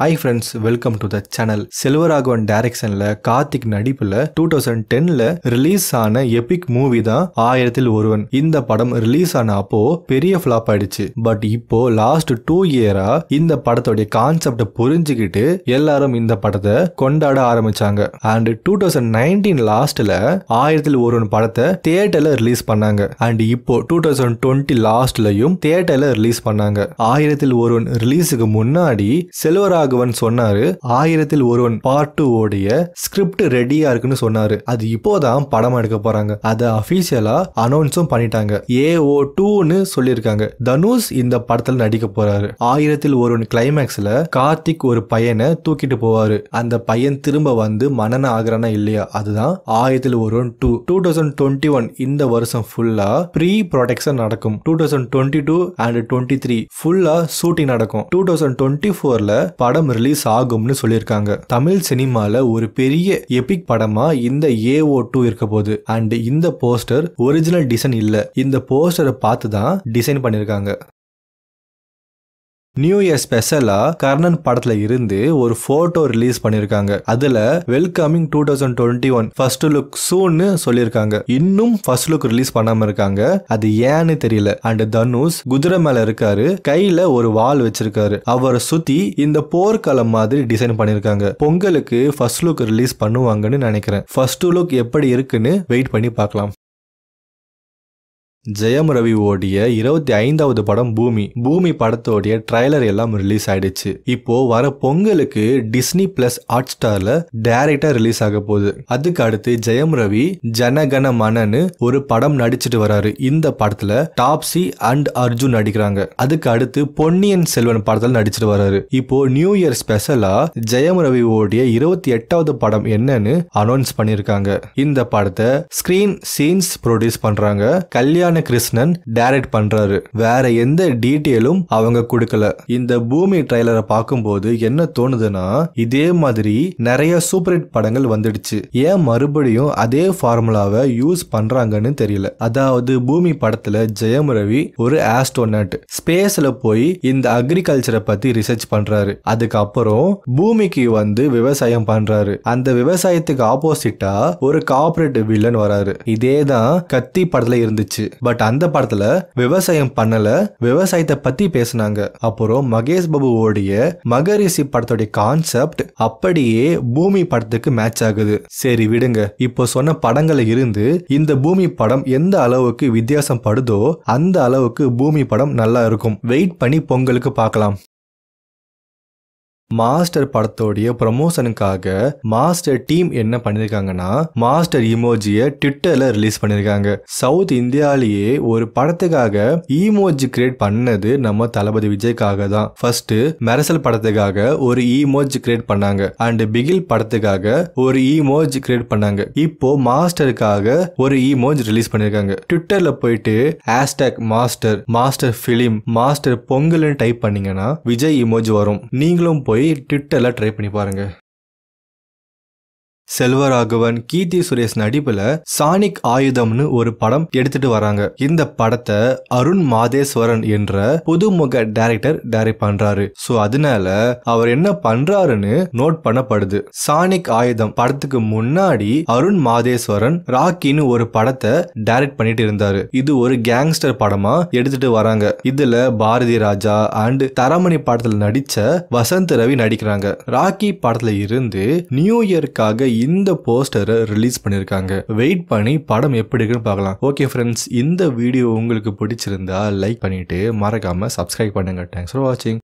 hi friends welcome to the channel Selvaraghavan டைரக்ஷனில் கார்த்திக் நடிப்பில் two thousand டெனில் ரிலீஸ் ஆன எபிக் மூவி தான் ஆயிரத்தில் ஒருவன் இந்த படம் ரிலீஸ் ஆன அப்போ பெரிய ஃப்ளாப் ஆயிடுச்சு பட் இப்போ லாஸ்ட் டூ இயரா இந்த படத்துடைய கான்செப்டை புரிஞ்சுக்கிட்டு எல்லாரும் இந்த படத்தை கொண்டாட ஆரம்பிச்சாங்க அண்ட் டூ தௌசண்ட் நைன்டீன் லாஸ்ட்ல ஆயிரத்தில் ஒருவன் படத்தை தியேட்டர்ல ரிலீஸ் பண்ணாங்க அண்ட் இப்போ டூ தௌசண்ட் டுவெண்ட்டி லாஸ்ட்லையும் தியேட்டர்ல ரிலீஸ் பண்ணாங்க ஆயிரத்தில் ஒருவன் ரிலீஸுக்கு முன்னாடி செல்வராக ராகவன் சொன்னாரு ஆயிரத்தில் ஒருவன் பார்ட் டூ உடைய ஸ்கிரிப்ட் ரெடியா இருக்குன்னு சொன்னாரு அது இப்போதான் படம் எடுக்க போறாங்க அதை அபிஷியலா அனௌன்ஸும் பண்ணிட்டாங்க ஏ ஓ டூன்னு சொல்லியிருக்காங்க தனுஷ் இந்த படத்துல நடிக்க போறாரு ஆயிரத்தில் ஒருவன் கிளைமேக்ஸ்ல கார்த்திக் ஒரு பையனை தூக்கிட்டு போவாரு அந்த பையன் திரும்ப வந்து மனன ஆகிறானா இல்லையா அதுதான் Aayirathil Oruvan two two thousand twenty one இந்த வருஷம் ஃபுல்லா ப்ரீ ப்ரொடக்ஷன் நடக்கும் two thousand twenty two and twenty three ஃபுல்லா ஷூட்டிங் நடக்கும் டூ தௌசண்ட் டுவெண்ட்டி ஃபோர்ல படம் படம் ரிலீஸ் ஆகும்னு சொல்லியிருக்காங்க தமிழ் சினிமால ஒரு பெரிய எபிக் படமா இந்த ஏ ஓ டூ இருக்க போகுது அண்ட் இந்த போஸ்டர் ஒரிஜினல் டிசைன் இல்ல இந்த போஸ்டரை பார்த்து தான் டிசைன் பண்ணியிருக்காங்க நியூ இயர் ஸ்பெஷலா கர்ணன் படத்துல இருந்து ஒரு போட்டோ ரிலீஸ் பண்ணிருக்காங்க அதுல welcoming two thousand twenty one first look சூன்னு சொல்லியிருக்காங்க இன்னும் ஃபர்ஸ்ட் லுக் ரிலீஸ் பண்ணாம இருக்காங்க அது ஏன்னு தெரியல அண்ட் தனுஷ் குதிரை மேல இருக்காரு கையில ஒரு வால் வச்சிருக்காரு அவரை சுத்தி இந்த போர்க்களம் மாதிரி டிசைன் பண்ணிருக்காங்க பொங்கலுக்கு ஃபர்ஸ்ட் லுக் ரிலீஸ் பண்ணுவாங்கன்னு நினைக்கிறேன் ஃபர்ஸ்ட் லுக் எப்படி இருக்குன்னு வெயிட் பண்ணி பார்க்கலாம் ஜெயம் ரவி ஓடிய இருபத்தி ஐந்தாவது படம் பூமி பூமி படத்தோடைய ட்ரைலர் எல்லாம் ரிலீஸ் ஆயிடுச்சு இப்போ வர பொங்கலுக்கு டிஸ்னி பிளஸ் ஹாட் ஸ்டார்ல டைரக்டா ரிலீஸ் ஆக போகுது அதுக்கு அடுத்து ஜெயம் ரவி ஜனகன மனன்னு ஒரு படம் நடிச்சிட்டு வராரு இந்த படத்துல டாப்சி அண்ட் அர்ஜுன் நடிக்கிறாங்க அதுக்கு அடுத்து பொன்னியின் செல்வன் படத்துல நடிச்சிட்டு வராரு இப்போ நியூ இயர் ஸ்பெஷலா ஜெயம் ரவி ஓடிய இருபத்தி எட்டாவது படம் என்னன்னு அனௌன்ஸ் பண்ணிருக்காங்க இந்த படத்தை ஸ்கிரீன் சீன்ஸ் ப்ரொடியூஸ் பண்றாங்க கல்யாண கல்யாண கிருஷ்ணன் டைரக்ட் பண்றாரு வேற எந்த டீட்டெயிலும் அவங்க கொடுக்கல இந்த பூமி ட்ரைலரை பார்க்கும்போது என்ன தோணுதுன்னா இதே மாதிரி நிறைய சூப்பர் ஹிட் படங்கள் வந்துடுச்சு ஏன் மறுபடியும் அதே ஃபார்முலாவை யூஸ் பண்றாங்கன்னு தெரியல அதாவது பூமி படத்துல ஜெயம் ரவி ஒரு ஆஸ்ட்ரோனட் ஸ்பேஸ்ல போய் இந்த அக்ரிகல்ச்சரை பத்தி ரிசர்ச் பண்றாரு அதுக்கப்புறம் பூமிக்கு வந்து விவசாயம் பண்றாரு அந்த விவசாயத்துக்கு ஆப்போசிட்டா ஒரு கார்பரேட் வில்லன் வராரு இதே தான் கத்தி படத்துல இருந்துச்சு பட் அந்த படத்துல விவசாயம் பண்ணல விவசாயத்தை பத்தி பேசினாங்க அப்புறம் மகேஷ் பாபுவோடைய மகரிஷி படத்துடைய கான்செப்ட் அப்படியே பூமி படத்துக்கு மேட்ச் ஆகுது சரி விடுங்க இப்போ சொன்ன படங்கள இருந்து இந்த பூமி படம் எந்த அளவுக்கு வித்தியாசம் படுதோ அந்த அளவுக்கு பூமி படம் நல்லா இருக்கும் வெயிட் பண்ணி பொங்கலுக்கு பார்க்கலாம் மாஸ்டர் படத்தோடைய ப்ரமோஷனுக்காக மாஸ்டர் டீம் என்ன பண்ணிருக்காங்கன்னா மாஸ்டர் இமோஜிய ட்விட்டர்ல ரிலீஸ் பண்ணிருக்காங்க சவுத் இந்தியாலேயே ஒரு படத்துக்காக இமோஜி கிரியேட் பண்ணது நம்ம தளபதி விஜய்க்காக தான் ஃபர்ஸ்ட் மெரசல் படத்துக்காக ஒரு இமோஜி கிரியேட் பண்ணாங்க அண்ட் பிகில் படத்துக்காக ஒரு இமோஜி கிரியேட் பண்ணாங்க இப்போ மாஸ்டருக்காக ஒரு இமோஜ் ரிலீஸ் பண்ணிருக்காங்க ட்விட்டர்ல போயிட்டு hashtag master master film master பொங்கல்னு டைப் பண்ணீங்கன்னா விஜய் இமோஜ் வரும் நீங்களும் போய் போய் ட்விட்டரில் ட்ரை பண்ணி பாருங்கள் செல்வராகவன் கீர்த்தி சுரேஷ் நடிப்புல சானிக் ஆயுதம்னு ஒரு படம் எடுத்துட்டு வராங்க இந்த படத்தை அருண் மாதேஸ்வரன் என்ற புதுமுக டைரக்டர் டைரக்ட் பண்றாரு சோ அதனால அவர் என்ன பண்றாருன்னு நோட் பண்ணப்படுது சானிக் ஆயுதம் படத்துக்கு முன்னாடி அருண் மாதேஸ்வரன் ராக்கின்னு ஒரு படத்தை டைரக்ட் பண்ணிட்டு இருந்தாரு இது ஒரு கேங்ஸ்டர் படமா எடுத்துட்டு வராங்க இதுல பாரதி ராஜா அண்ட் தரமணி படத்துல நடிச்ச வசந்த் ரவி நடிக்கிறாங்க ராக்கி படத்துல இருந்து நியூ இயர்க்காக இந்த போஸ்டரை ரிலீஸ் பண்ணியிருக்காங்க வெயிட் பண்ணி படம் எப்படி இருக்குன்னு பார்க்கலாம் ஓகே ஃப்ரெண்ட்ஸ் இந்த வீடியோ உங்களுக்கு பிடிச்சிருந்தா லைக் பண்ணிட்டு மறக்காம சப்ஸ்கிரைப் பண்ணுங்க தேங்க்ஸ் ஃபார் வாட்சிங்